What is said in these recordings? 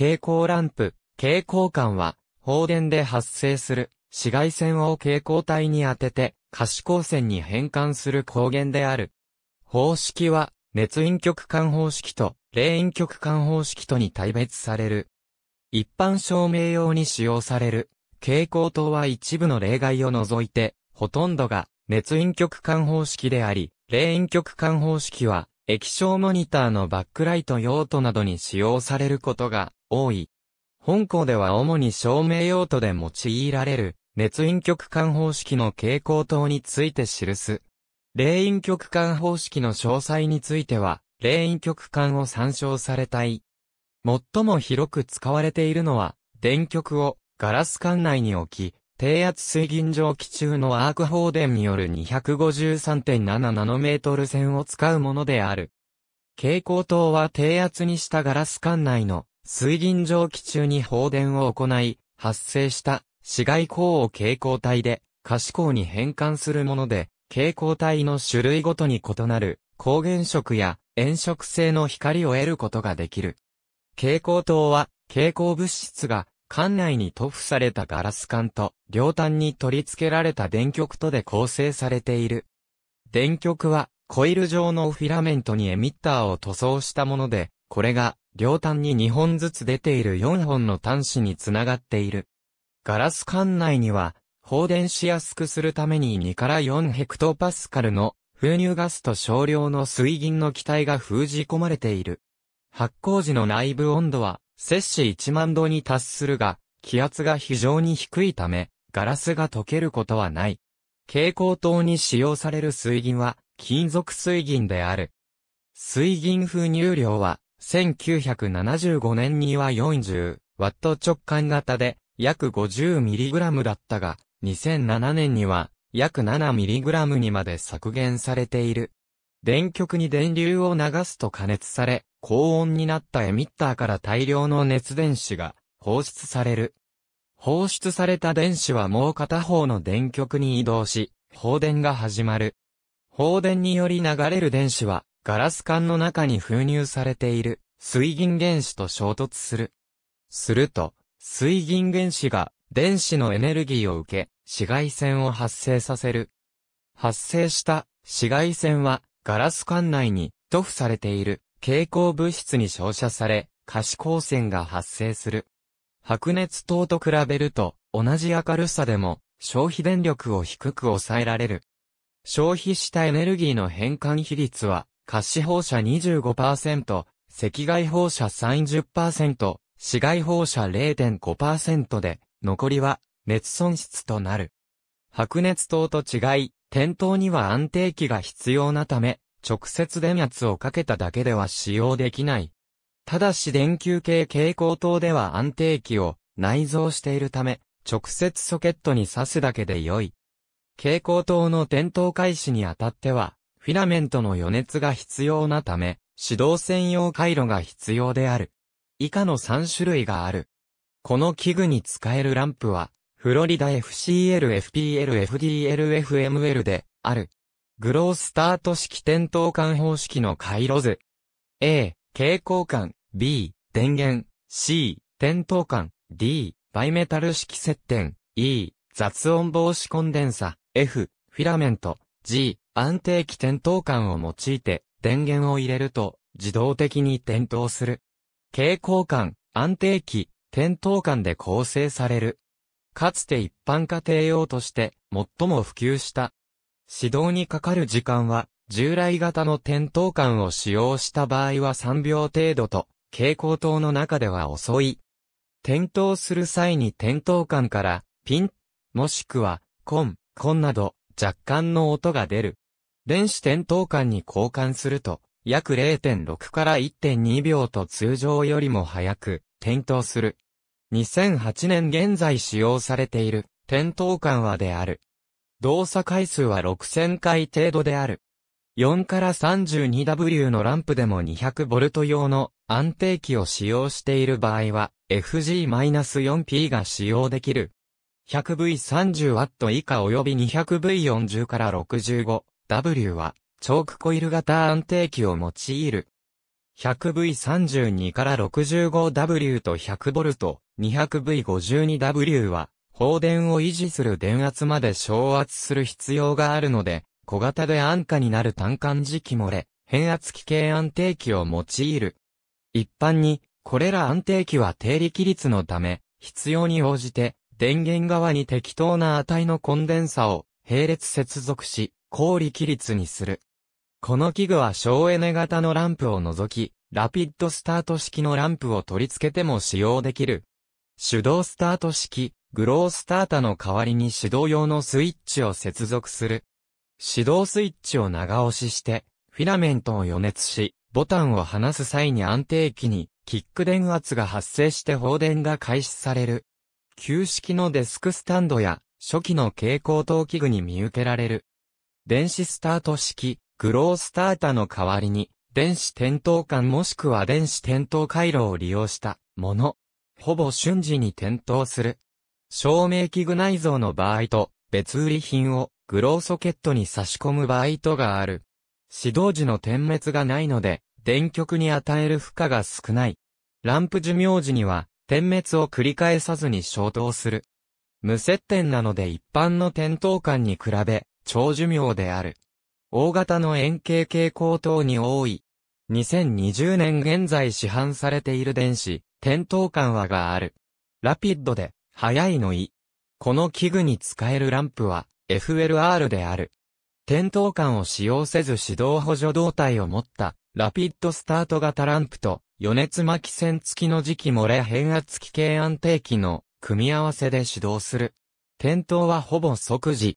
蛍光ランプ、蛍光管は、放電で発生する紫外線を蛍光体に当てて可視光線に変換する光源である。方式は、熱陰極管方式と、冷陰極管方式とに対別される。一般照明用に使用される、蛍光灯は一部の例外を除いて、ほとんどが熱陰極管方式であり、冷陰極管方式は液晶モニターのバックライト用途などに使用されることが多い。本校では主に照明用途で用いられる、熱陰極管方式の蛍光灯について記す。霊陰極管方式の詳細については、霊陰極管を参照されたい。最も広く使われているのは、電極をガラス管内に置き、低圧水銀蒸気中のアーク放電による2 5 3 7トル線を使うものである。蛍光灯は低圧にしたガラス管内の水銀蒸気中に放電を行い、発生した紫外光を蛍光体で可視光に変換するもので、蛍光体の種類ごとに異なる光原色や炎色性の光を得ることができる。蛍光灯は蛍光物質が管内に塗布されたガラス管と両端に取り付けられた電極とで構成されている。電極はコイル状のフィラメントにエミッターを塗装したもので、これが両端に2本ずつ出ている4本の端子につながっている。ガラス管内には、放電しやすくするために2から4ヘクトパスカルの封入ガスと少量の水銀の気体が封じ込まれている。発酵時の内部温度は摂氏1万度に達するが、気圧が非常に低いため、ガラスが溶けることはない。蛍光灯に使用される水銀は金属水銀である。水銀封入量は1975年には4 0ト直管型で約 50mg だったが、2007年には約 7mg にまで削減されている。電極に電流を流すと加熱され、高温になったエミッターから大量の熱電子が放出される。放出された電子はもう片方の電極に移動し、放電が始まる。放電により流れる電子はガラス管の中に封入されている水銀原子と衝突する。すると、水銀原子が電子のエネルギーを受け、紫外線を発生させる。発生した紫外線はガラス管内に塗布されている蛍光物質に照射され、可視光線が発生する。白熱灯と比べると同じ明るさでも消費電力を低く抑えられる。消費したエネルギーの変換比率は褐死放射25%、赤外放射30%、紫外放射0.5%で、残りは熱損失となる。白熱灯と違い、点灯には安定器が必要なため、直接電圧をかけただけでは使用できない。ただし電球系蛍光灯では安定器を内蔵しているため、直接ソケットに挿すだけで良い。蛍光灯の点灯開始にあたっては、フィラメントの余熱が必要なため、指導専用回路が必要である。以下の3種類がある。この器具に使えるランプは、フロリダ FCL、FPL、FDL、FML で、ある。グロースタート式点灯管方式の回路図。A、蛍光管、B、電源、C、点灯管、D、バイメタル式接点、E、雑音防止コンデンサ、F、フィラメント、G、安定期点灯管を用いて電源を入れると自動的に点灯する。蛍光管、安定期、点灯管で構成される。かつて一般家庭用として最も普及した。指導にかかる時間は従来型の点灯管を使用した場合は3秒程度と蛍光灯の中では遅い。点灯する際に点灯管からピン、もしくはコン、コンなど若干の音が出る。電子点灯管に交換すると、約0.6から1.2秒と通常よりも早く点灯する。2008年現在使用されている点灯管はである。動作回数は6000回程度である。4から 32W のランプでも 200V 用の安定器を使用している場合は FG-4P が使用できる。100V30W 以下及び 200V40 から65 W は、チョークコイル型安定器を用いる。100V32 から 65W と 100V、200V52W は、放電を維持する電圧まで昇圧する必要があるので、小型で安価になる単管磁気漏れ、変圧器系安定器を用いる。一般に、これら安定器は低力率のため、必要に応じて、電源側に適当な値のコンデンサを並列接続し、高力率にする。この器具は省エネ型のランプを除き、ラピッドスタート式のランプを取り付けても使用できる。手動スタート式、グロースタータの代わりに指導用のスイッチを接続する。指導スイッチを長押しして、フィラメントを予熱し、ボタンを離す際に安定期に、キック電圧が発生して放電が開始される。旧式のデスクスタンドや、初期の蛍光灯器具に見受けられる。電子スタート式、グロースタータの代わりに、電子点灯管もしくは電子点灯回路を利用したもの。ほぼ瞬時に点灯する。照明器具内蔵の場合と、別売り品をグローソケットに差し込む場合とがある。指導時の点滅がないので、電極に与える負荷が少ない。ランプ寿命時には、点滅を繰り返さずに消灯する。無接点なので一般の点灯管に比べ、長寿命である。大型の円形蛍光等に多い。2020年現在市販されている電子、点灯感和がある。ラピッドで、速いのい。この器具に使えるランプは、FLR である。点灯感を使用せず指導補助動体を持った、ラピッドスタート型ランプと、余熱巻き線付きの磁気漏れ変圧器系安定器の組み合わせで指導する。点灯はほぼ即時。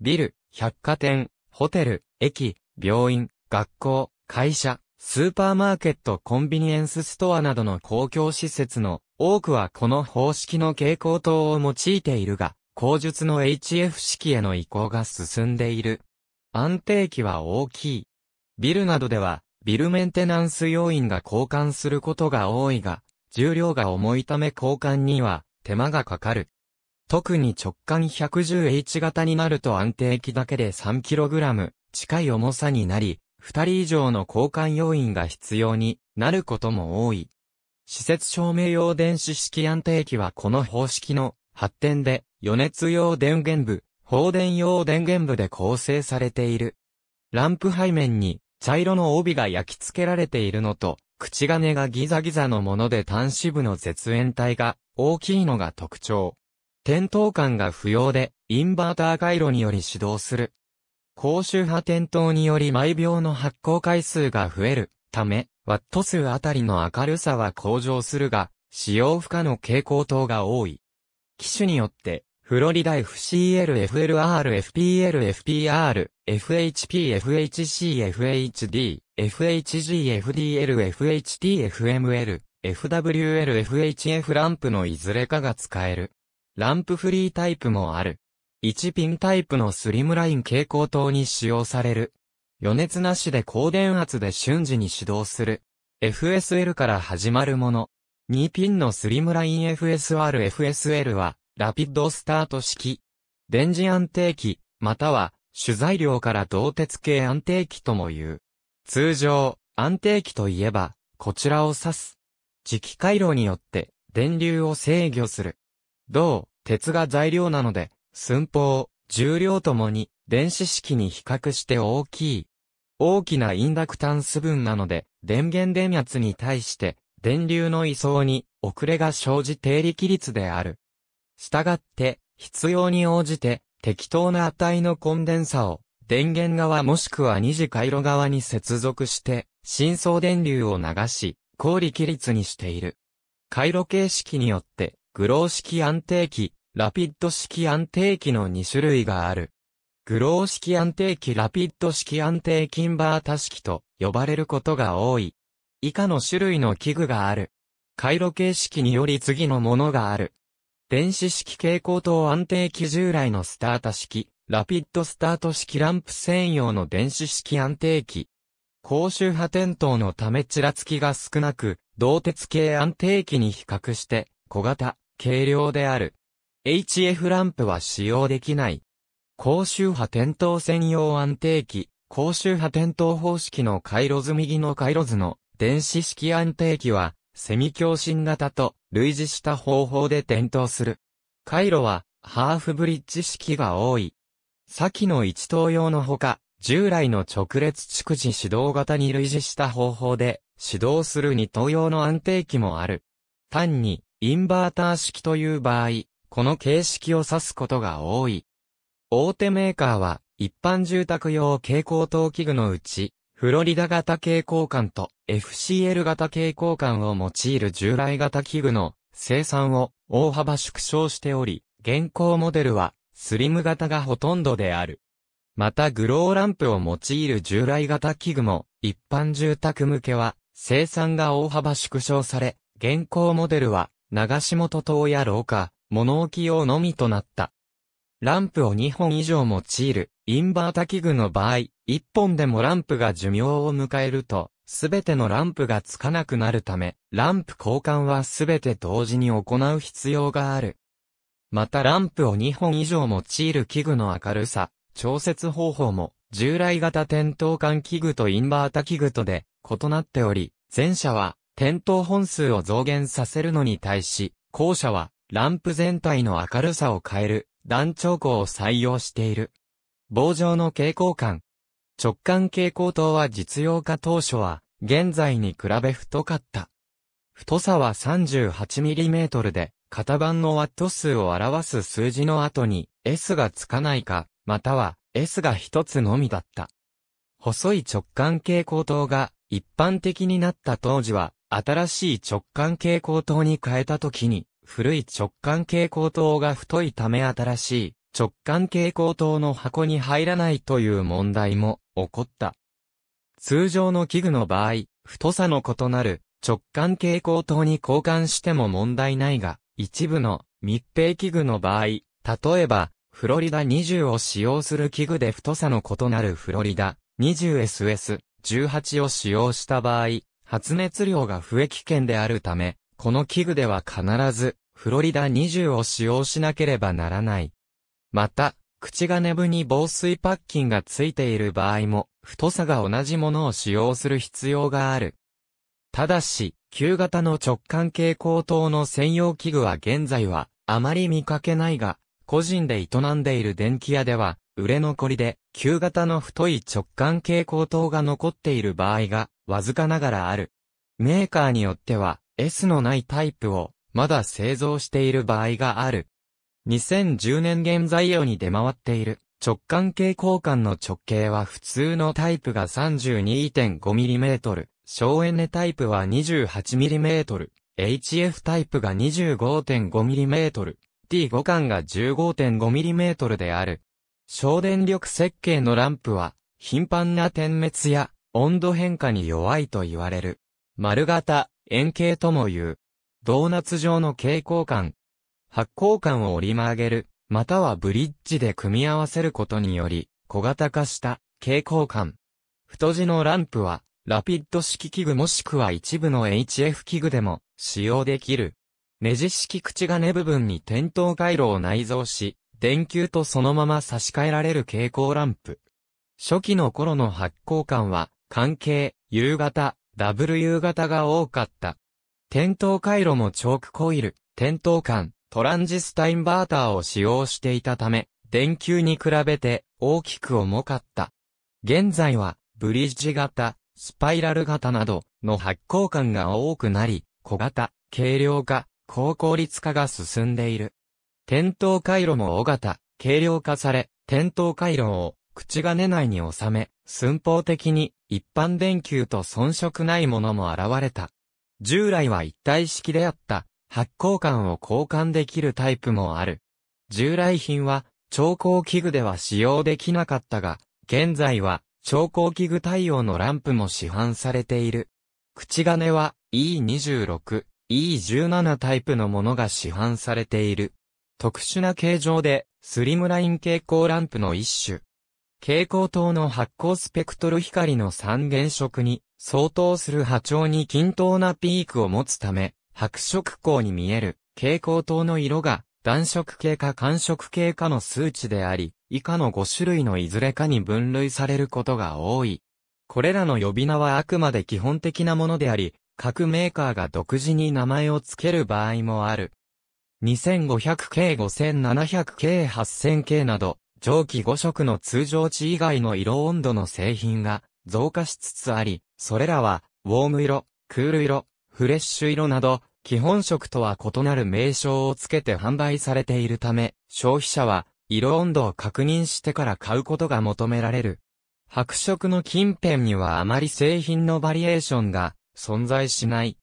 ビル、百貨店、ホテル、駅、病院、学校、会社、スーパーマーケット、コンビニエンスストアなどの公共施設の多くはこの方式の蛍光灯を用いているが、工述の HF 式への移行が進んでいる。安定期は大きい。ビルなどでは、ビルメンテナンス要員が交換することが多いが、重量が重いため交換には手間がかかる。特に直管 110H 型になると安定器だけで 3kg 近い重さになり、2人以上の交換要員が必要になることも多い。施設照明用電子式安定器はこの方式の発展で、余熱用電源部、放電用電源部で構成されている。ランプ背面に茶色の帯が焼き付けられているのと、口金がギザギザのもので端子部の絶縁体が大きいのが特徴。点灯感が不要で、インバーター回路により始動する。高周波点灯により毎秒の発光回数が増えるため、ワット数あたりの明るさは向上するが、使用不可の蛍光灯が多い。機種によって、フロリダ FCL、FLR、FPL、FPR、FHP、FHC、FHD、FHG、FDL、FHT、FML、FWL、FHF ランプのいずれかが使える。ランプフリータイプもある。1ピンタイプのスリムライン蛍光灯に使用される。余熱なしで高電圧で瞬時に始動する。FSL から始まるもの。2ピンのスリムライン FSR FSL は、ラピッドスタート式。電磁安定器、または、主材料から導鉄系安定器とも言う。通常、安定器といえば、こちらを指す。磁気回路によって、電流を制御する。銅、鉄が材料なので、寸法、重量ともに、電子式に比較して大きい。大きなインダクタンス分なので、電源電圧に対して、電流の移送に遅れが生じ定力率である。したがって、必要に応じて、適当な値のコンデンサを、電源側もしくは二次回路側に接続して、深層電流を流し、高力率にしている。回路形式によって、グロー式安定器、ラピッド式安定器の2種類がある。グロー式安定器ラピッド式安定キンバータ式と呼ばれることが多い。以下の種類の器具がある。回路形式により次のものがある。電子式蛍光灯安定器従来のスタータ式、ラピッドスタート式ランプ専用の電子式安定器。高周波点灯のためちらつきが少なく、同鉄系安定器に比較して小型、軽量である。HF ランプは使用できない。高周波点灯専用安定器、高周波点灯方式の回路図右の回路図の電子式安定器は、セミ共振型と類似した方法で点灯する。回路は、ハーフブリッジ式が多い。先の一等用のほか、従来の直列蓄次指導型に類似した方法で、指導する二等用の安定器もある。単に、インバーター式という場合、この形式を指すことが多い。大手メーカーは、一般住宅用蛍光灯器具のうち、フロリダ型蛍光管と FCL 型蛍光管を用いる従来型器具の生産を大幅縮小しており、現行モデルはスリム型がほとんどである。またグローランプを用いる従来型器具も一般住宅向けは生産が大幅縮小され、現行モデルは流し元灯や廊下、物置用のみとなった。ランプを2本以上用いる、インバータ器具の場合、1本でもランプが寿命を迎えると、すべてのランプがつかなくなるため、ランプ交換はすべて同時に行う必要がある。またランプを2本以上用いる器具の明るさ、調節方法も、従来型点灯管器具とインバータ器具とで異なっており、前者は点灯本数を増減させるのに対し、校舎は、ランプ全体の明るさを変える、断長光を採用している。棒状の蛍光管。直管蛍光灯は実用化当初は、現在に比べ太かった。太さは 38mm で、型番のワット数を表す数字の後に S がつかないか、または S が一つのみだった。細い直管蛍光灯が一般的になった当時は新しい直感蛍光灯に変えた時に、古い直感蛍光灯が太いため新しい直感蛍光灯の箱に入らないという問題も起こった。通常の器具の場合、太さの異なる直感蛍光灯に交換しても問題ないが、一部の密閉器具の場合、例えば、フロリダ20を使用する器具で太さの異なるフロリダ 20SS18 を使用した場合、発熱量が不危圏であるため、この器具では必ず、フロリダ20を使用しなければならない。また、口金部に防水パッキンが付いている場合も、太さが同じものを使用する必要がある。ただし、旧型の直管蛍光灯の専用器具は現在は、あまり見かけないが、個人で営んでいる電気屋では、売れ残りで、旧型の太い直管蛍光灯が残っている場合が、わずかながらある。メーカーによっては、S のないタイプを、まだ製造している場合がある。2010年現在用に出回っている、直管蛍光管の直径は普通のタイプが 32.5mm、省エネタイプは 28mm、HF タイプが 25.5mm、T5 管が 15.5mm である。省電力設計のランプは、頻繁な点滅や温度変化に弱いと言われる。丸型、円形とも言う。ドーナツ状の蛍光感。発光感を折り曲げる、またはブリッジで組み合わせることにより、小型化した蛍光感。太字のランプは、ラピッド式器具もしくは一部の HF 器具でも使用できる。ネジ式口金部分に点灯回路を内蔵し、電球とそのまま差し替えられる蛍光ランプ。初期の頃の発光感は、関係、夕方、ダブル夕方が多かった。点灯回路もチョークコイル、点灯管、トランジスタインバーターを使用していたため、電球に比べて大きく重かった。現在は、ブリッジ型、スパイラル型などの発光感が多くなり、小型、軽量化、高効率化が進んでいる。点灯回路も尾型、軽量化され、点灯回路を口金内に収め、寸法的に一般電球と遜色ないものも現れた。従来は一体式であった発光管を交換できるタイプもある。従来品は調光器具では使用できなかったが、現在は調光器具対応のランプも市販されている。口金は E26、E17 タイプのものが市販されている。特殊な形状で、スリムライン蛍光ランプの一種。蛍光灯の発光スペクトル光の三原色に相当する波長に均等なピークを持つため、白色光に見える蛍光灯の色が暖色系か寒色系かの数値であり、以下の5種類のいずれかに分類されることが多い。これらの呼び名はあくまで基本的なものであり、各メーカーが独自に名前を付ける場合もある。2500系5700系8000系など、蒸気5色の通常値以外の色温度の製品が増加しつつあり、それらは、ウォーム色、クール色、フレッシュ色など、基本色とは異なる名称をつけて販売されているため、消費者は、色温度を確認してから買うことが求められる。白色の近辺にはあまり製品のバリエーションが存在しない。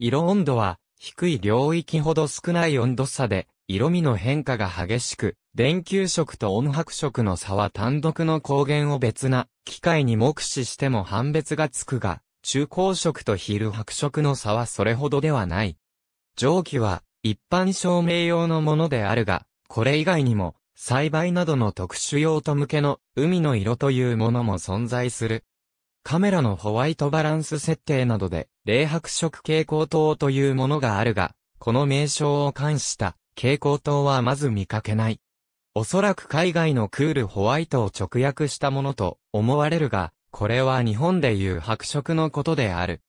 色温度は低い領域ほど少ない温度差で、色味の変化が激しく、電球色と温白色の差は単独の光源を別な機械に目視しても判別がつくが、中光色と昼白色の差はそれほどではない。蒸気は一般照明用のものであるが、これ以外にも栽培などの特殊用途向けの海の色というものも存在する。カメラのホワイトバランス設定などで、冷白色蛍光灯というものがあるが、この名称を冠した蛍光灯はまず見かけない。おそらく海外のクールホワイトを直訳したものと思われるが、これは日本でいう白色のことである。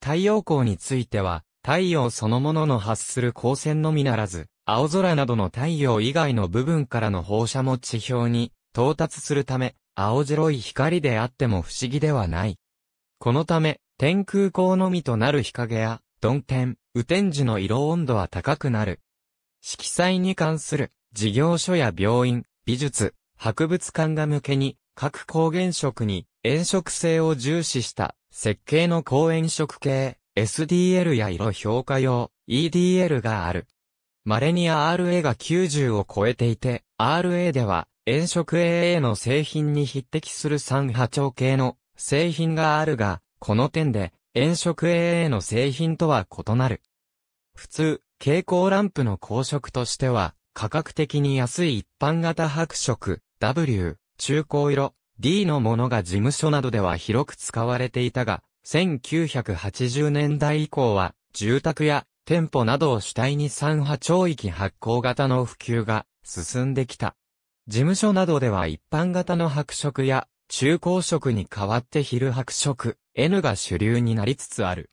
太陽光については、太陽そのものの発する光線のみならず、青空などの太陽以外の部分からの放射も地表に到達するため、青白い光であっても不思議ではない。このため、天空光のみとなる日陰や、鈍天、雨天時の色温度は高くなる。色彩に関する事業所や病院、美術、博物館が向けに、各光原色に炎色性を重視した設計の光炎色系、SDL や色評価用、EDL がある。稀に RA が90を超えていて、RA では炎色 AA の製品に匹敵する三波長系の製品があるが、この点で炎色 AA の製品とは異なる。普通、蛍光ランプの光色としては、価格的に安い一般型白色、W、中高色、D のものが事務所などでは広く使われていたが、1980年代以降は、住宅や店舗などを主体に三波長域発行型の普及が進んできた。事務所などでは一般型の白色や中高色に代わって昼白色、N が主流になりつつある。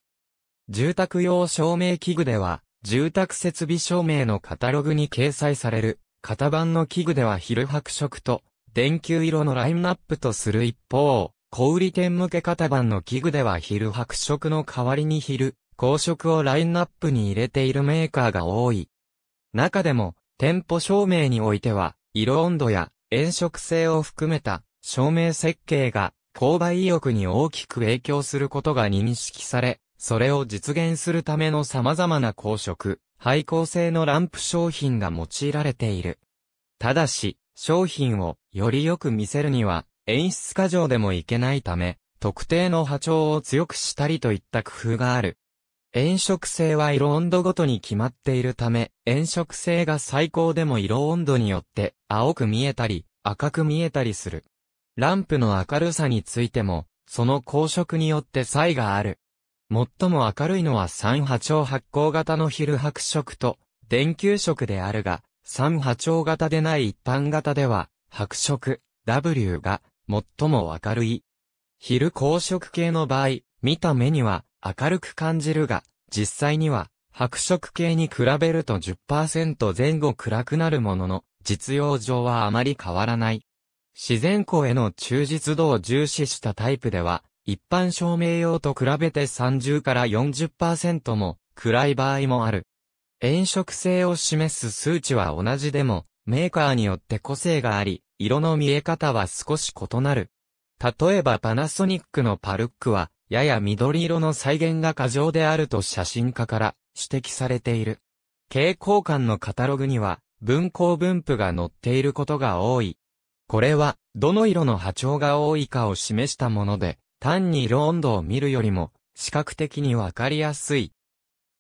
住宅用照明器具では、住宅設備照明のカタログに掲載される、型番の器具では昼白色と、電球色のラインナップとする一方、小売店向け型番の器具では昼白色の代わりに昼、高色をラインナップに入れているメーカーが多い。中でも、店舗照明においては、色温度や炎色性を含めた照明設計が購買意欲に大きく影響することが認識され、それを実現するための様々な光色、配光性のランプ商品が用いられている。ただし、商品をよりよく見せるには演出過剰でもいけないため、特定の波長を強くしたりといった工夫がある。炎色性は色温度ごとに決まっているため、炎色性が最高でも色温度によって青く見えたり赤く見えたりする。ランプの明るさについても、その光色によって差異がある。最も明るいのは三波長発光型の昼白色と電球色であるが、三波長型でない一般型では、白色 W が最も明るい。昼光色系の場合、見た目には明るく感じるが、実際には、白色系に比べると10%前後暗くなるものの、実用上はあまり変わらない。自然光への忠実度を重視したタイプでは、一般照明用と比べて30から40%も暗い場合もある。炎色性を示す数値は同じでも、メーカーによって個性があり、色の見え方は少し異なる。例えばパナソニックのパルックは、やや緑色の再現が過剰であると写真家から指摘されている。蛍光感のカタログには、文光分布が載っていることが多い。これは、どの色の波長が多いかを示したもので、単に色温度を見るよりも、視覚的にわかりやすい。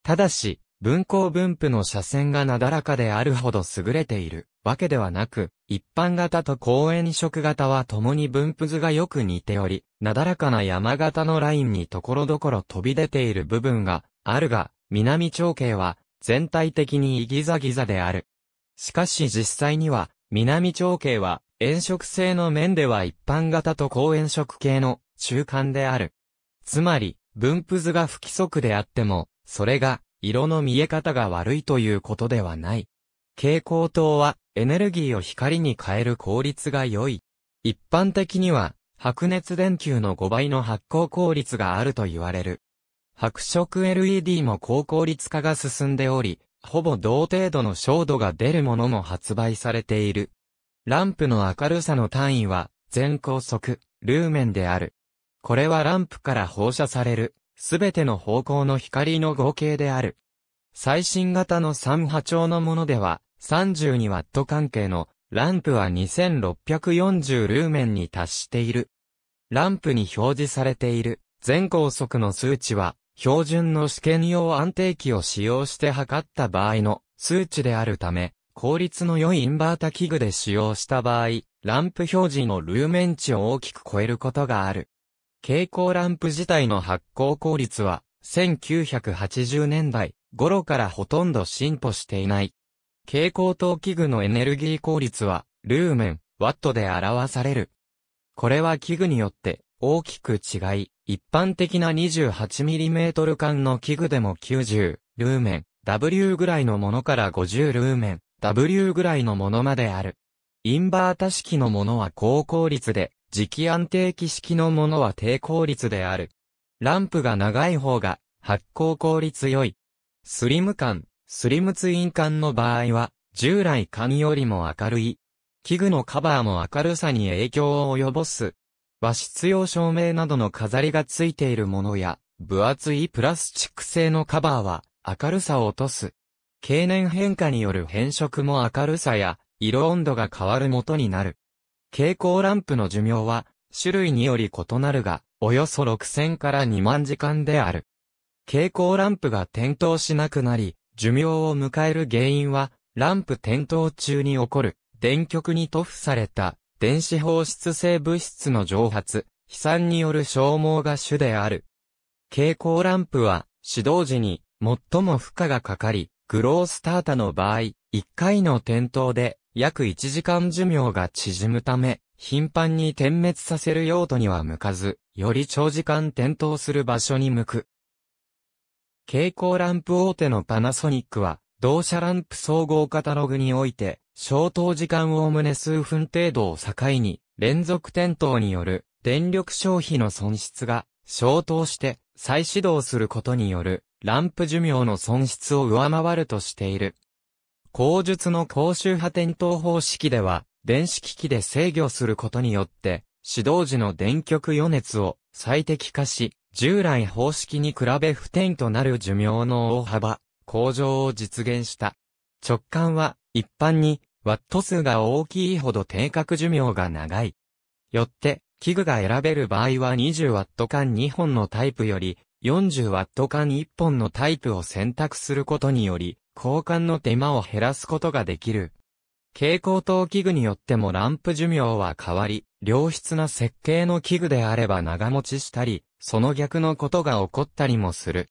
ただし、分光分布の斜線がなだらかであるほど優れているわけではなく、一般型と公園色型は共に分布図がよく似ており、なだらかな山型のラインにところどころ飛び出ている部分があるが、南長径は全体的にギザギザである。しかし実際には、南長径は、炎色性の面では一般型と高園色系の中間である。つまり、分布図が不規則であっても、それが色の見え方が悪いということではない。蛍光灯はエネルギーを光に変える効率が良い。一般的には白熱電球の5倍の発光効率があると言われる。白色 LED も高効率化が進んでおり、ほぼ同程度の照度が出るものも発売されている。ランプの明るさの単位は全高速、ルーメンである。これはランプから放射されるすべての方向の光の合計である。最新型の3波長のものでは、32W 関係のランプは2640ルーメンに達している。ランプに表示されている全高速の数値は、標準の試験用安定器を使用して測った場合の数値であるため、効率の良いインバータ器具で使用した場合、ランプ表示のルーメン値を大きく超えることがある。蛍光ランプ自体の発光効率は、1980年代頃からほとんど進歩していない。蛍光灯器具のエネルギー効率は、ルーメン、ワットで表される。これは器具によって大きく違い、一般的な 28mm 間の器具でも90ルーメン、W ぐらいのものから50ルーメン、W ぐらいのものまである。インバータ式のものは高効率で、磁気安定器式のものは低効率である。ランプが長い方が発光効率良い。スリム管、スリムツイン管の場合は、従来管よりも明るい。器具のカバーも明るさに影響を及ぼす。和室用照明などの飾りがついているものや、分厚いプラスチック製のカバーは明るさを落とす。経年変化による変色も明るさや色温度が変わる元になる。蛍光ランプの寿命は、種類により異なるが、およそ6000から2万時間である。蛍光ランプが点灯しなくなり、寿命を迎える原因は、ランプ点灯中に起こる、電極に塗布された、電子放出性物質の蒸発、飛散による消耗が主である。蛍光ランプは、指導時に、最も負荷がかかり、グロースタータの場合、1回の転倒で約1時間寿命が縮むため、頻繁に点滅させる用途には向かず、より長時間点灯する場所に向く。蛍光ランプ大手のパナソニックは、同社ランプ総合カタログにおいて、消灯時間おおむね数分程度を境に、連続点灯による電力消費の損失が消灯して再始動することによるランプ寿命の損失を上回るとしている。口述の公衆派点灯方式では、電子機器で制御することによって、指導時の電極余熱を最適化し、従来方式に比べ不点となる寿命の大幅、向上を実現した。直感は、一般に、ワット数が大きいほど定格寿命が長い。よって、器具が選べる場合は2 0ト間2本のタイプより、4 0ト間1本のタイプを選択することにより、交換の手間を減らすことができる。蛍光灯器具によってもランプ寿命は変わり、良質な設計の器具であれば長持ちしたり、その逆のことが起こったりもする。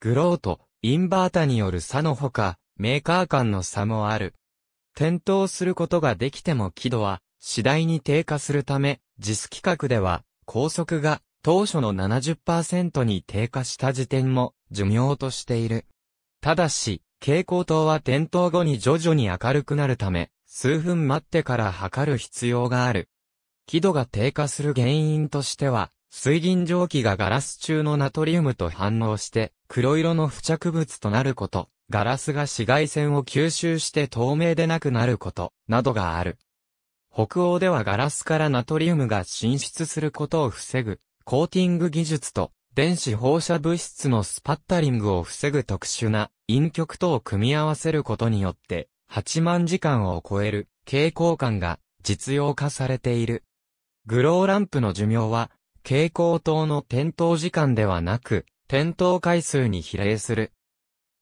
グローとインバータによる差のほか、メーカー間の差もある。点灯することができても輝度は次第に低下するため、ジス規格では高速が当初の70%に低下した時点も寿命としている。ただし、蛍光灯は点灯後に徐々に明るくなるため、数分待ってから測る必要がある。輝度が低下する原因としては、水銀蒸気がガラス中のナトリウムと反応して、黒色の付着物となること、ガラスが紫外線を吸収して透明でなくなること、などがある。北欧ではガラスからナトリウムが浸出することを防ぐ、コーティング技術と電子放射物質のスパッタリングを防ぐ特殊な陰極とを組み合わせることによって、8万時間を超える蛍光感が実用化されている。グローランプの寿命は、蛍光灯の点灯時間ではなく、点灯回数に比例する。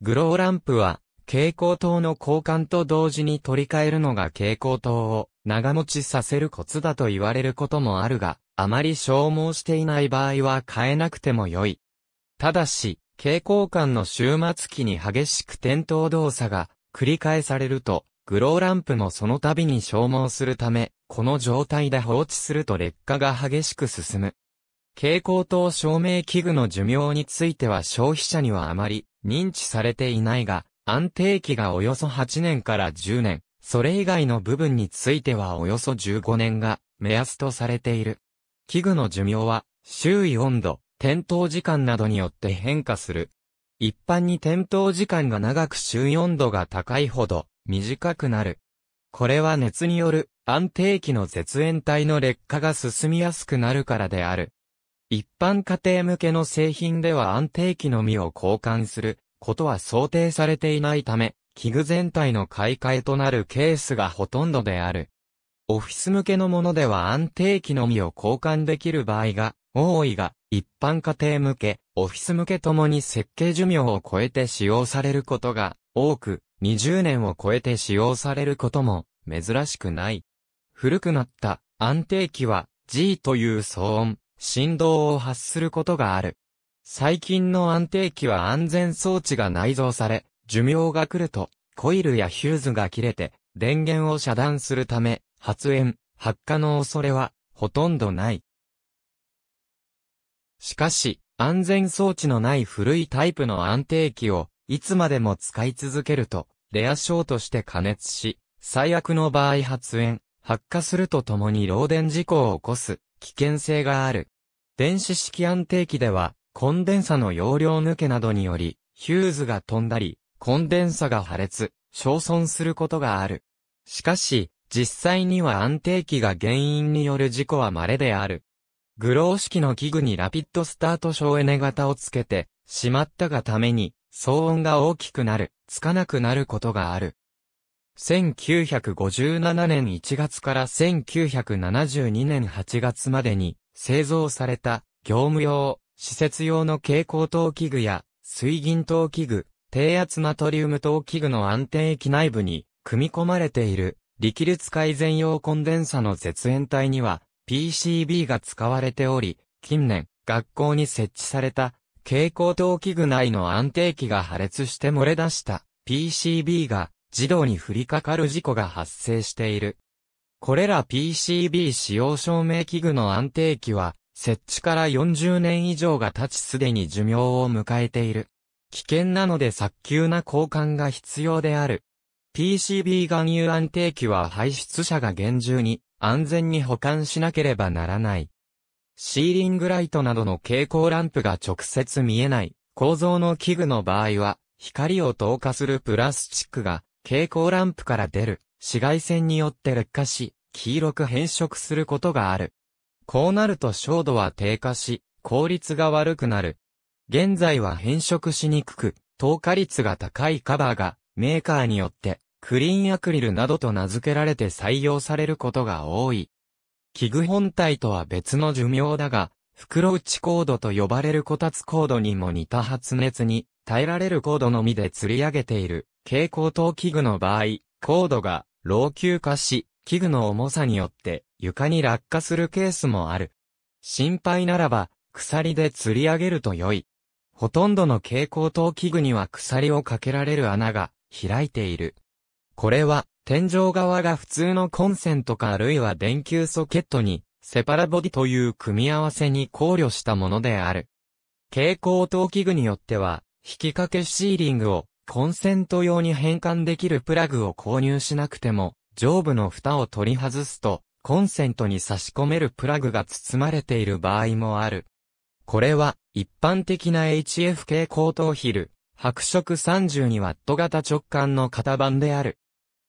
グローランプは、蛍光灯の交換と同時に取り替えるのが蛍光灯を長持ちさせるコツだと言われることもあるが、あまり消耗していない場合は変えなくても良い。ただし、蛍光管の終末期に激しく点灯動作が繰り返されると、グローランプもその度に消耗するため、この状態で放置すると劣化が激しく進む。蛍光灯照明器具の寿命については消費者にはあまり認知されていないが、安定期がおよそ8年から10年、それ以外の部分についてはおよそ15年が目安とされている。器具の寿命は周囲温度、点灯時間などによって変化する。一般に点灯時間が長く周囲温度が高いほど短くなる。これは熱による安定期の絶縁体の劣化が進みやすくなるからである。一般家庭向けの製品では安定期のみを交換することは想定されていないため、器具全体の買い替えとなるケースがほとんどである。オフィス向けのものでは安定器のみを交換できる場合が多いが、一般家庭向け、オフィス向けともに設計寿命を超えて使用されることが多く、20年を超えて使用されることも珍しくない。古くなった安定器は G という騒音、振動を発することがある。最近の安定器は安全装置が内蔵され、寿命が来ると、コイルやヒューズが切れて、電源を遮断するため、発煙、発火の恐れは、ほとんどない。しかし、安全装置のない古いタイプの安定器を、いつまでも使い続けると、レアショートして加熱し、最悪の場合発煙、発火するとともに漏電事故を起こす危険性がある。電子式安定器では、コンデンサの容量抜けなどにより、ヒューズが飛んだり、コンデンサが破裂、焼損することがある。しかし、実際には安定期が原因による事故は稀である。グロー式の器具にラピッドスタート省エネ型をつけて、しまったがために、騒音が大きくなる、つかなくなることがある。1957年1月から1972年8月までに製造された業務用、施設用の蛍光灯器具や水銀灯器具、低圧ナトリウム等器具の安定液内部に組み込まれている力率改善用コンデンサの絶縁体には PCB が使われており、近年学校に設置された蛍光等器具内の安定器が破裂して漏れ出した PCB が児童に降りかかる事故が発生している。これら PCB 使用証明器具の安定器は、設置から40年以上が経ちすでに寿命を迎えている。危険なので早急な交換が必要である。PCB 含有安定器は排出者が厳重に安全に保管しなければならない。シーリングライトなどの蛍光ランプが直接見えない構造の器具の場合は光を透過するプラスチックが蛍光ランプから出る紫外線によって劣化し黄色く変色することがある。こうなると照度は低下し効率が悪くなる。現在は変色しにくく、透過率が高いカバーが、メーカーによって、クリーンアクリルなどと名付けられて採用されることが多い。器具本体とは別の寿命だが、袋内コードと呼ばれるこたつコードにも似た発熱に耐えられるコードのみで吊り上げている蛍光灯器具の場合、コードが老朽化し、器具の重さによって床に落下するケースもある。心配ならば、鎖で吊り上げると良い。ほとんどの蛍光灯器具には鎖をかけられる穴が開いている。これは、天井側が普通のコンセントかあるいは電球ソケットに、セパラボディという組み合わせに考慮したものである。蛍光灯器具によっては、引き掛けシーリングをコンセント用に変換できるプラグを購入しなくても、上部の蓋を取り外すと、コンセントに差し込めるプラグが包まれている場合もある。これは、一般的な HFK 高等ヒル、白色 32W 型直管の型番である。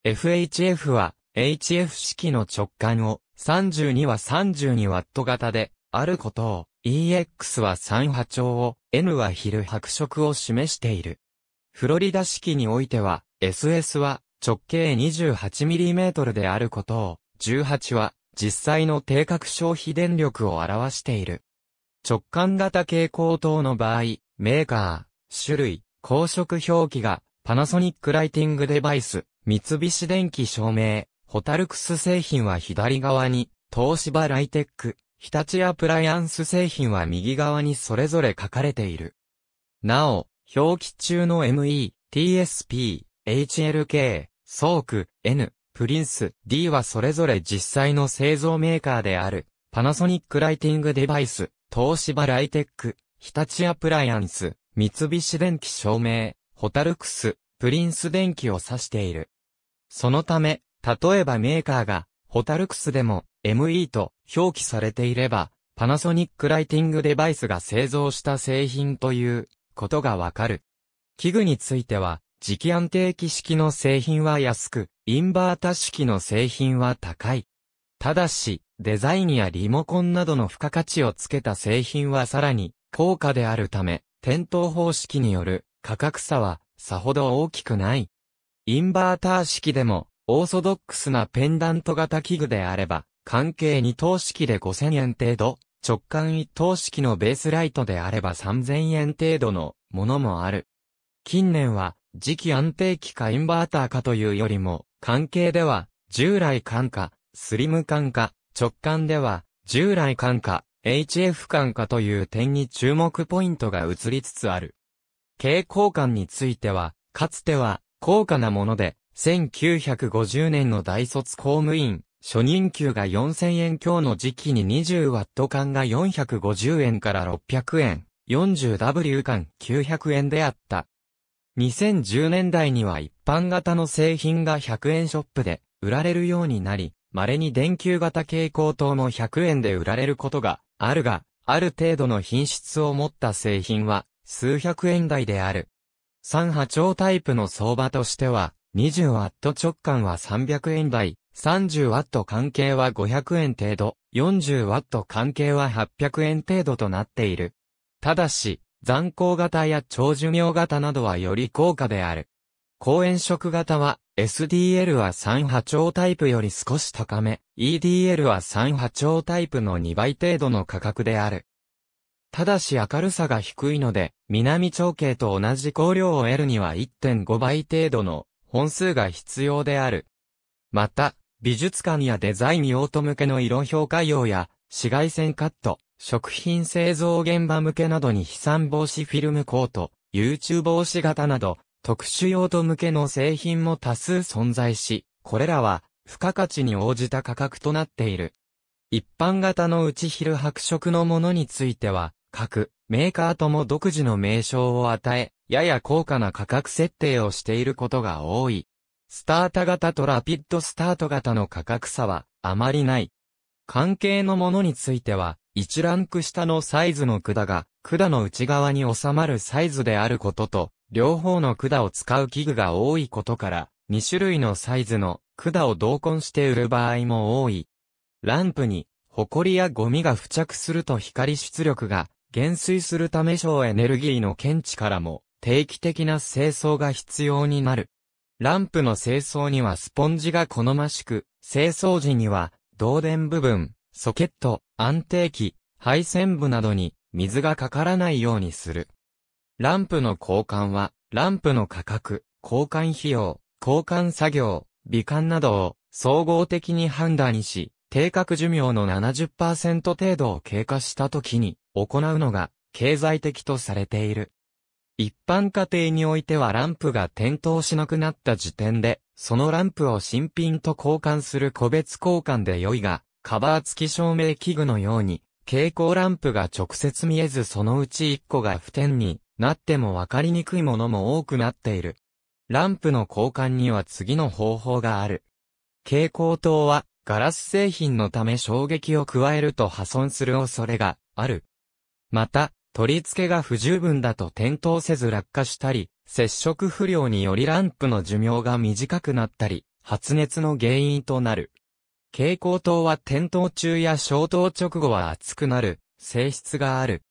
FHF は、HF 式の直管を、32は 32W 型で、あることを、EX は3波長を、N はヒル白色を示している。フロリダ式においては、SS は直径 28mm であることを、18は実際の定格消費電力を表している。直感型蛍光灯の場合、メーカー、種類、公職表記が、パナソニックライティングデバイス、三菱電機照明、ホタルクス製品は左側に、東芝ライテック、日立アプライアンス製品は右側にそれぞれ書かれている。なお、表記中の ME、TSP、HLK、ソーク、N、プリンス、D はそれぞれ実際の製造メーカーである、パナソニックライティングデバイス、東芝ライテック、日立アプライアンス、三菱電機照明、ホタルクス、プリンス電機を指している。そのため、例えばメーカーが、ホタルクスでも、ME と表記されていれば、パナソニックライティングデバイスが製造した製品ということがわかる。器具については、磁気安定器式の製品は安く、インバータ式の製品は高い。ただし、デザインやリモコンなどの付加価値をつけた製品はさらに高価であるため、店頭方式による価格差はさほど大きくない。インバーター式でも、オーソドックスなペンダント型器具であれば、関係2等式で5000円程度、直感1等式のベースライトであれば3000円程度のものもある。近年は、磁気安定器かインバーターかというよりも、関係では、従来感か、スリム感か、直感では、従来感化、HF 感化という点に注目ポイントが移りつつある。蛍光感については、かつては、高価なもので、1950年の大卒公務員、初任給が4000円強の時期に 20W 缶が450円から600円、40W 缶900円であった。2010年代には一般型の製品が100円ショップで売られるようになり、稀に電球型蛍光灯も100円で売られることがあるが、ある程度の品質を持った製品は数百円台である。三波長タイプの相場としては、20ワット直感は300円台、30ワット関係は500円程度、40ワット関係は800円程度となっている。ただし、残光型や長寿命型などはより高価である。公園色型は SDL は3波長タイプより少し高め、EDL は3波長タイプの2倍程度の価格である。ただし明るさが低いので、南長径と同じ光量を得るには1.5倍程度の本数が必要である。また、美術館やデザイン用途向けの色評価用や、紫外線カット、食品製造現場向けなどに飛散防止フィルムコート、YouTube 防止型など、特殊用途向けの製品も多数存在し、これらは付加価値に応じた価格となっている。一般型の内昼白色のものについては、各メーカーとも独自の名称を与え、やや高価な価格設定をしていることが多い。スタータ型とラピッドスタート型の価格差はあまりない。関係のものについては、1ランク下のサイズの管が、管の内側に収まるサイズであることと、両方の管を使う器具が多いことから、2種類のサイズの管を同梱して売る場合も多い。ランプに、埃やゴミが付着すると光出力が減衰するため省エネルギーの検知からも定期的な清掃が必要になる。ランプの清掃にはスポンジが好ましく、清掃時には導電部分、ソケット、安定器、配線部などに水がかからないようにする。ランプの交換は、ランプの価格、交換費用、交換作業、美観などを総合的に判断し、定格寿命の70%程度を経過した時に行うのが経済的とされている。一般家庭においてはランプが点灯しなくなった時点で、そのランプを新品と交換する個別交換で良いが、カバー付き照明器具のように、蛍光ランプが直接見えずそのうち1個が不点になってもわかりにくいものも多くなっている。ランプの交換には次の方法がある。蛍光灯はガラス製品のため衝撃を加えると破損する恐れがある。また、取り付けが不十分だと点灯せず落下したり、接触不良によりランプの寿命が短くなったり、発熱の原因となる。蛍光灯は点灯中や消灯直後は熱くなる性質がある。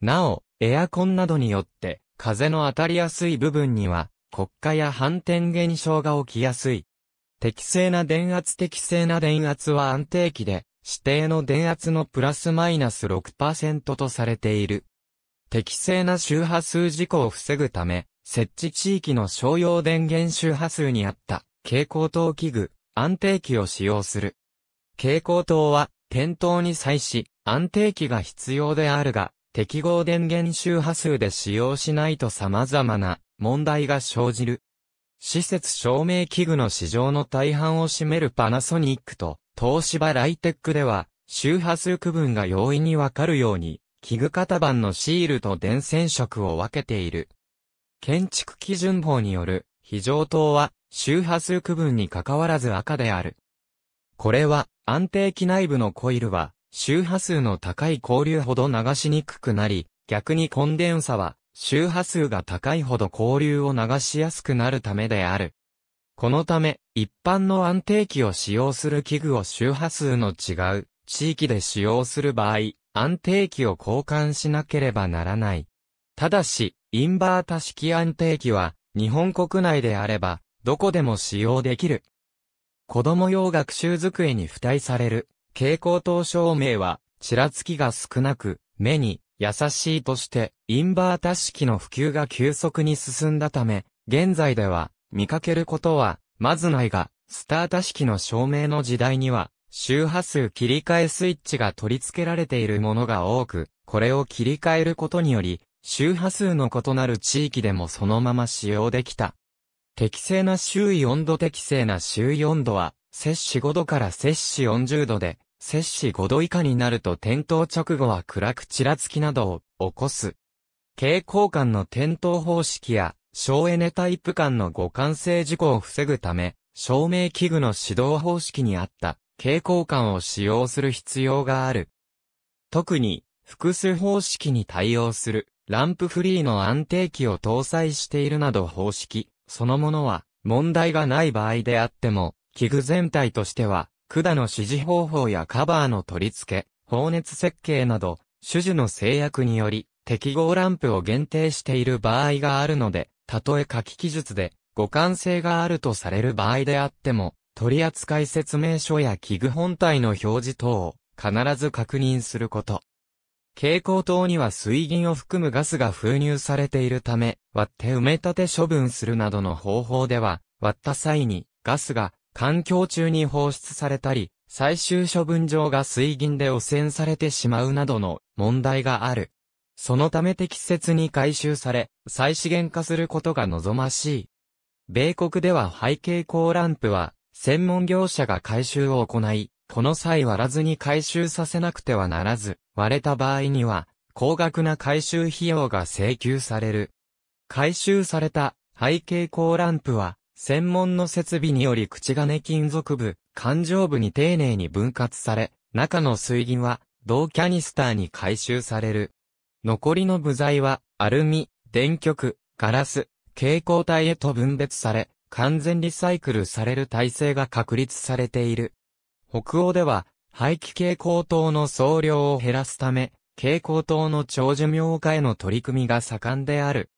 なお、エアコンなどによって、風の当たりやすい部分には、国家や反転現象が起きやすい。適正な電圧適正な電圧は安定期で、指定の電圧のプラスマイナス6%とされている。適正な周波数事故を防ぐため、設置地域の商用電源周波数に合った蛍光灯器具、安定器を使用する。蛍光灯は、点灯に際し、安定器が必要であるが、適合電源周波数で使用しないと様々な問題が生じる。施設照明器具の市場の大半を占めるパナソニックと東芝ライテックでは周波数区分が容易にわかるように器具型番のシールと電線色を分けている。建築基準法による非常灯は周波数区分に関わらず赤である。これは安定器内部のコイルは周波数の高い交流ほど流しにくくなり、逆にコンデンサは周波数が高いほど交流を流しやすくなるためである。このため、一般の安定器を使用する器具を周波数の違う地域で使用する場合、安定器を交換しなければならない。ただし、インバータ式安定器は、日本国内であれば、どこでも使用できる。子供用学習机に付帯される蛍光灯照明は、ちらつきが少なく、目に優しいとして、インバータ式の普及が急速に進んだため、現在では、見かけることは、まずないが、スタータ式の照明の時代には、周波数切り替えスイッチが取り付けられているものが多く、これを切り替えることにより、周波数の異なる地域でもそのまま使用できた。適正な周囲温度適正な周囲温度は、摂氏5度から摂氏40度で、摂氏5度以下になると転倒直後は暗くちらつきなどを起こす。蛍光管の転倒方式や省エネタイプ間の互換性事故を防ぐため、照明器具の指導方式にあった蛍光管を使用する必要がある。特に複数方式に対応するランプフリーの安定器を搭載しているなど方式そのものは問題がない場合であっても器具全体としては管の指示方法やカバーの取り付け、放熱設計など、種々の制約により、適合ランプを限定している場合があるので、たとえ書き記述で、互換性があるとされる場合であっても、取扱説明書や器具本体の表示等を必ず確認すること。蛍光灯には水銀を含むガスが封入されているため、割って埋め立て処分するなどの方法では、割った際にガスが環境中に放出されたり、最終処分場が水銀で汚染されてしまうなどの問題がある。そのため適切に回収され、再資源化することが望ましい。米国では背景光ランプは、専門業者が回収を行い、この際割らずに回収させなくてはならず、割れた場合には、高額な回収費用が請求される。回収された背景光ランプは、専門の設備により口金金属部、環状部に丁寧に分割され、中の水銀は銅キャニスターに回収される。残りの部材はアルミ、電極、ガラス、蛍光体へと分別され、完全リサイクルされる体制が確立されている。北欧では、排気蛍光灯の総量を減らすため、蛍光灯の長寿命化への取り組みが盛んである。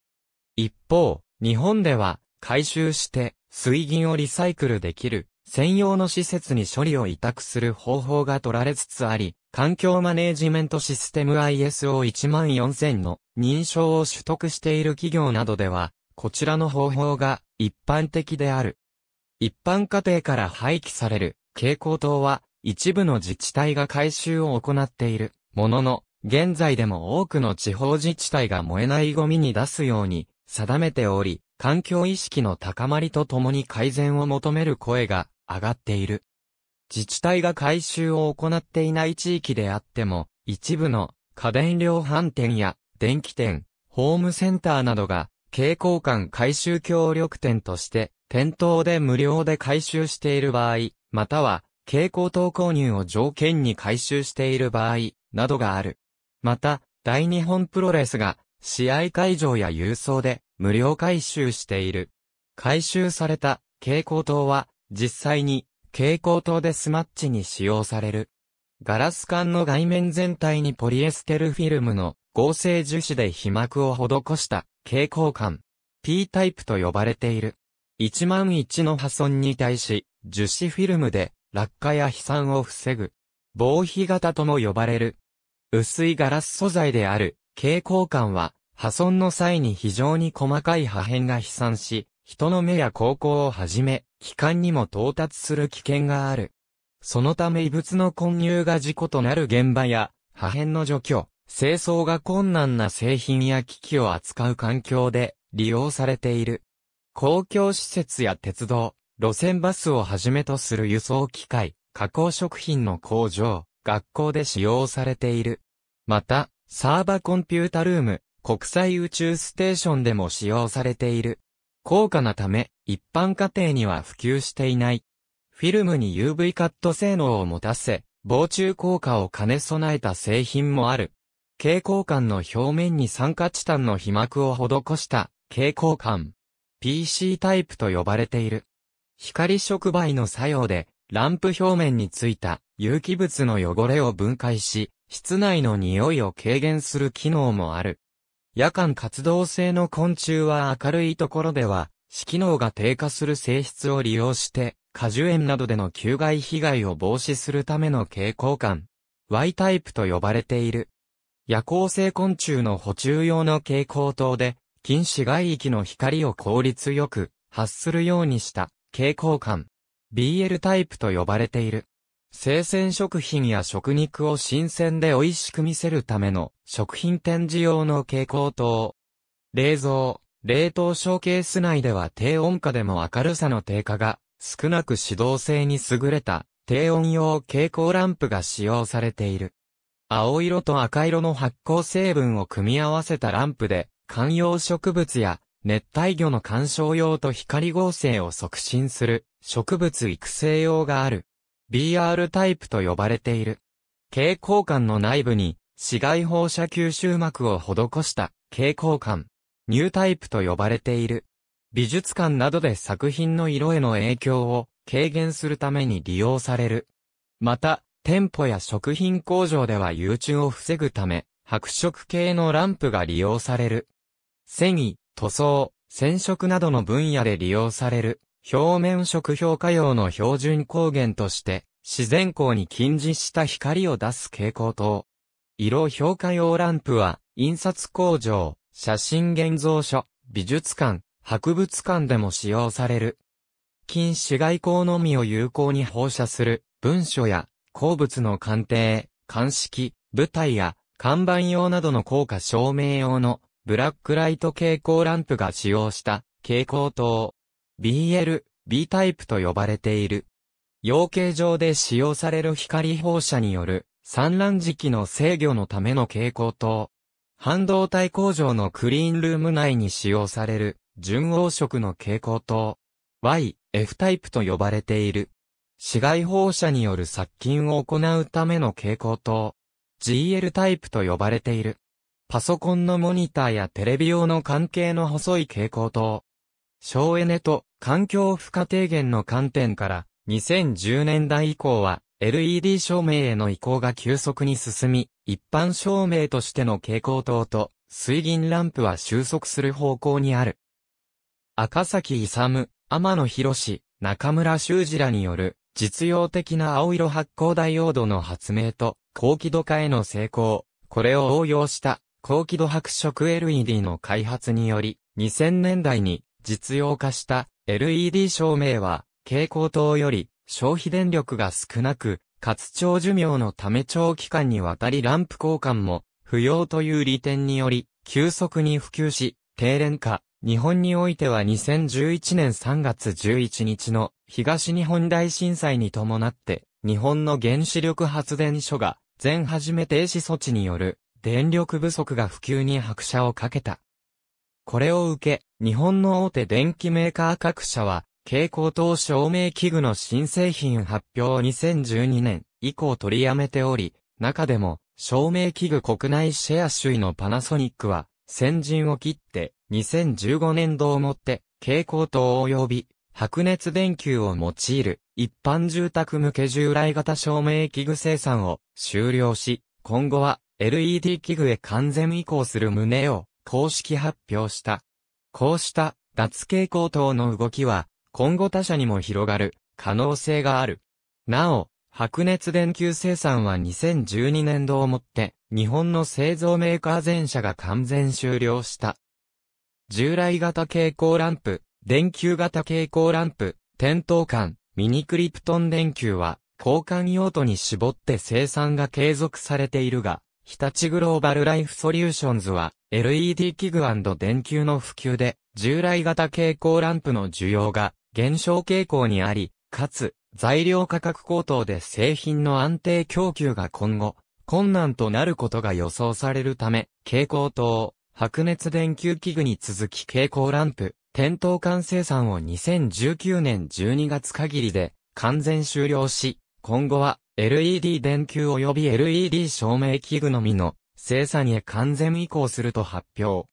一方、日本では、回収して、水銀をリサイクルできる、専用の施設に処理を委託する方法が取られつつあり、環境マネージメントシステム ISO14000 の認証を取得している企業などでは、こちらの方法が一般的である。一般家庭から廃棄される蛍光灯は一部の自治体が回収を行っているものの、現在でも多くの地方自治体が燃えないゴミに出すように定めており、環境意識の高まりとともに改善を求める声が上がっている。自治体が回収を行っていない地域であっても、一部の家電量販店や電気店、ホームセンターなどが、蛍光管回収協力店として、店頭で無料で回収している場合、または、蛍光灯購入を条件に回収している場合、などがある。また、大日本プロレスが、試合会場や郵送で、無料回収している。回収された蛍光灯は実際に蛍光灯でスマッチに使用される。ガラス管の外面全体にポリエステルフィルムの合成樹脂で被膜を施した蛍光管。P タイプと呼ばれている。1万1の破損に対し、樹脂フィルムで落下や飛散を防ぐ。防飛型とも呼ばれる。薄いガラス素材である蛍光管は破損の際に非常に細かい破片が飛散し、人の目や高校をはじめ、気管にも到達する危険がある。そのため異物の混入が事故となる現場や、破片の除去、清掃が困難な製品や機器を扱う環境で利用されている。公共施設や鉄道、路線バスをはじめとする輸送機械、加工食品の工場、学校で使用されている。また、サーバコンピュータルーム、国際宇宙ステーションでも使用されている。高価なため、一般家庭には普及していない。フィルムに UV カット性能を持たせ、防虫効果を兼ね備えた製品もある。蛍光管の表面に酸化チタンの被膜を施した蛍光管。PC タイプと呼ばれている。光触媒の作用で、ランプ表面についた有機物の汚れを分解し、室内の匂いを軽減する機能もある。夜間活動性の昆虫は明るいところでは、死機能が低下する性質を利用して、果樹園などでの球害被害を防止するための蛍光管、Y タイプと呼ばれている。夜行性昆虫の補充用の蛍光灯で、近視外域の光を効率よく発するようにした蛍光管、BL タイプと呼ばれている。生鮮食品や食肉を新鮮で美味しく見せるための食品展示用の蛍光灯。冷蔵、冷凍ショーケース内では低温下でも明るさの低下が少なく指導性に優れた低温用蛍光ランプが使用されている。青色と赤色の発光成分を組み合わせたランプで観葉植物や熱帯魚の観賞用と光合成を促進する植物育成用がある。BR タイプと呼ばれている。蛍光管の内部に紫外放射吸収膜を施した蛍光管、ニュータイプと呼ばれている。美術館などで作品の色への影響を軽減するために利用される。また、店舗や食品工場では誘虫を防ぐため、白色系のランプが利用される。繊維、塗装、染色などの分野で利用される。表面食評価用の標準光源として、自然光に近似した光を出す蛍光灯。色評価用ランプは、印刷工場、写真現像所、美術館、博物館でも使用される。近紫外光のみを有効に放射する、文書や、鉱物の鑑定、鑑識、舞台や、看板用などの効果証明用の、ブラックライト蛍光ランプが使用した、蛍光灯。BL、B タイプと呼ばれている。養鶏場で使用される光放射による産卵時期の制御のための蛍光灯。半導体工場のクリーンルーム内に使用される純黄色の蛍光灯。Y、F タイプと呼ばれている。紫外放射による殺菌を行うための蛍光灯。GL タイプと呼ばれている。パソコンのモニターやテレビ用の関係の細い蛍光灯。省エネと環境負荷低減の観点から、2010年代以降は、LED 照明への移行が急速に進み、一般照明としての蛍光灯と水銀ランプは収束する方向にある。赤崎勇、天野博士、中村修二らによる実用的な青色発光ダイオードの発明と高輝度化への成功、これを応用した高輝度白色 LED の開発により、2000年代に実用化した LED 照明は、蛍光灯より消費電力が少なく、かつ長寿命のため長期間にわたりランプ交換も不要という利点により、急速に普及し、低廉化。日本においては2011年3月11日の東日本大震災に伴って、日本の原子力発電所が全初め停止措置による電力不足が普及に拍車をかけた。これを受け、日本の大手電機メーカー各社は、蛍光灯照明器具の新製品発表を2012年以降取りやめており、中でも、照明器具国内シェア首位のパナソニックは、先陣を切って、2015年度をもって、蛍光灯及び、白熱電球を用いる、一般住宅向け従来型照明器具生産を終了し、今後は LED 器具へ完全移行する旨を公式発表した。こうした脱蛍光等の動きは今後他社にも広がる可能性がある。なお、白熱電球生産は2012年度をもって日本の製造メーカー全社が完全終了した。従来型蛍光ランプ、電球型蛍光ランプ、点灯管、ミニクリプトン電球は交換用途に絞って生産が継続されているが、日立グローバルライフソリューションズは、LED 器具電球の普及で、従来型蛍光ランプの需要が減少傾向にあり、かつ、材料価格高騰で製品の安定供給が今後、困難となることが予想されるため、蛍光灯、白熱電球器具に続き蛍光ランプ、点灯管生産を2019年12月限りで完全終了し、今後は LED 電球及び LED 照明器具のみの生産へ完全移行すると発表。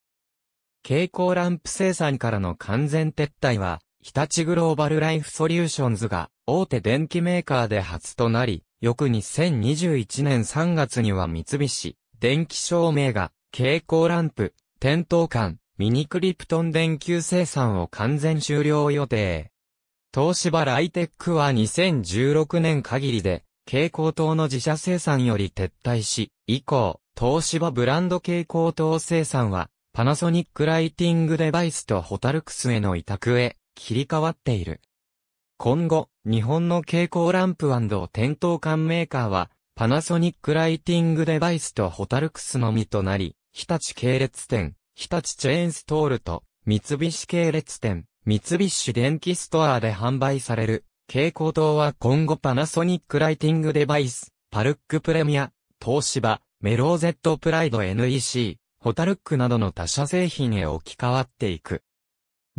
蛍光ランプ生産からの完全撤退は、日立グローバルライフソリューションズが大手電機メーカーで初となり、翌2021年3月には三菱、電気照明が蛍光ランプ、点灯管、ミニクリプトン電球生産を完全終了予定。東芝ライテックは2016年限りで蛍光灯の自社生産より撤退し、以降、東芝ブランド蛍光灯生産は、パナソニックライティングデバイスとホタルクスへの委託へ切り替わっている。今後、日本の蛍光ランプ点灯管メーカーは、パナソニックライティングデバイスとホタルクスのみとなり、日立系列店、日立チェーンストールと、三菱系列店、三菱電機ストアで販売される蛍光灯は今後パナソニックライティングデバイス、パルックプレミア、東芝、メローゼットプライド NEC、ホタルックなどの他社製品へ置き換わっていく。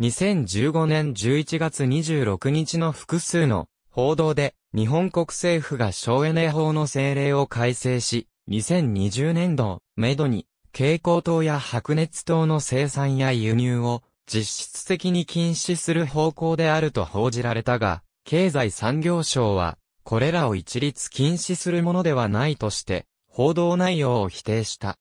2015年11月26日の複数の報道で、日本国政府が省エネ法の政令を改正し、2020年度をめどに、蛍光灯や白熱灯の生産や輸入を実質的に禁止する方向であると報じられたが、経済産業省は、これらを一律禁止するものではないとして、報道内容を否定した。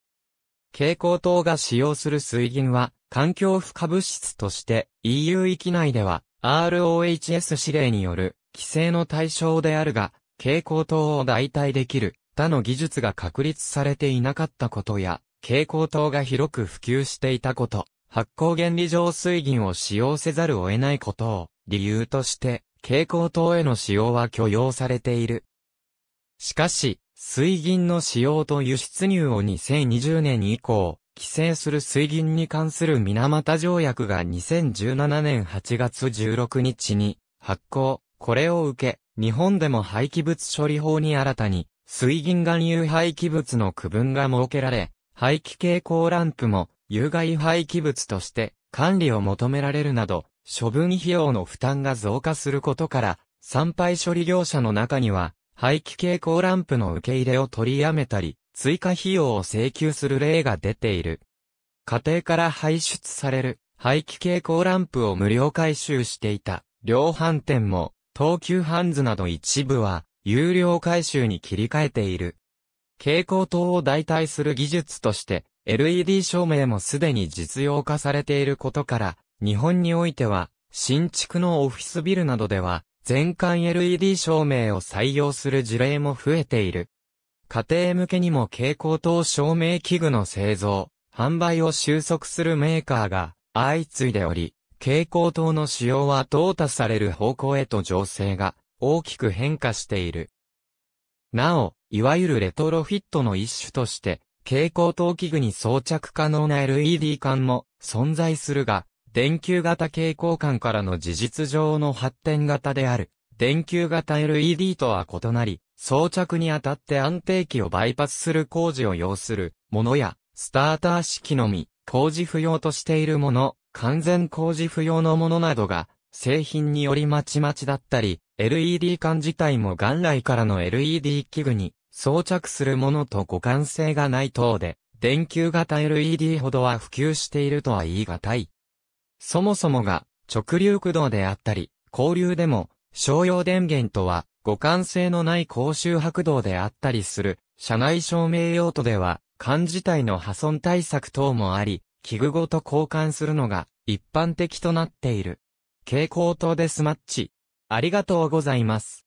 蛍光灯が使用する水銀は、環境負荷物質として、EU 域内では、ROHS 指令による、規制の対象であるが、蛍光灯を代替できる、他の技術が確立されていなかったことや、蛍光灯が広く普及していたこと、発光原理上水銀を使用せざるを得ないことを、理由として、蛍光灯への使用は許容されている。しかし、水銀の使用と輸出入を2020年以降、規制する水銀に関する水俣条約が2017年8月16日に発行。これを受け、日本でも廃棄物処理法に新たに、水銀含有廃棄物の区分が設けられ、廃棄蛍光ランプも有害廃棄物として管理を求められるなど、処分費用の負担が増加することから、産廃処理業者の中には、排気蛍光ランプの受け入れを取りやめたり、追加費用を請求する例が出ている。家庭から排出される排気蛍光ランプを無料回収していた量販店も東急ハンズなど一部は有料回収に切り替えている。蛍光灯を代替する技術として LED 照明もすでに実用化されていることから日本においては、新築のオフィスビルなどでは、全館 LED 照明を採用する事例も増えている。家庭向けにも蛍光灯照明器具の製造、販売を収束するメーカーが相次いでおり、蛍光灯の使用は淘汰される方向へと情勢が大きく変化している。なお、いわゆるレトロフィットの一種として、蛍光灯器具に装着可能な LED 管も存在するが、電球型蛍光管からの事実上の発展型である、電球型 LED とは異なり、装着にあたって安定器をバイパスする工事を要するものや、スターター式のみ、工事不要としているもの、完全工事不要のものなどが、製品によりまちまちだったり、LED 管自体も元来からの LED 器具に装着するものと互換性がない等で、電球型 LED ほどは普及しているとは言い難い。そもそもが直流駆動であったり、交流でも商用電源とは互換性のない高周波駆動であったりする、車内照明用途では、缶自体の破損対策等もあり、器具ごと交換するのが一般的となっている。蛍光灯デスマッチ。ありがとうございます。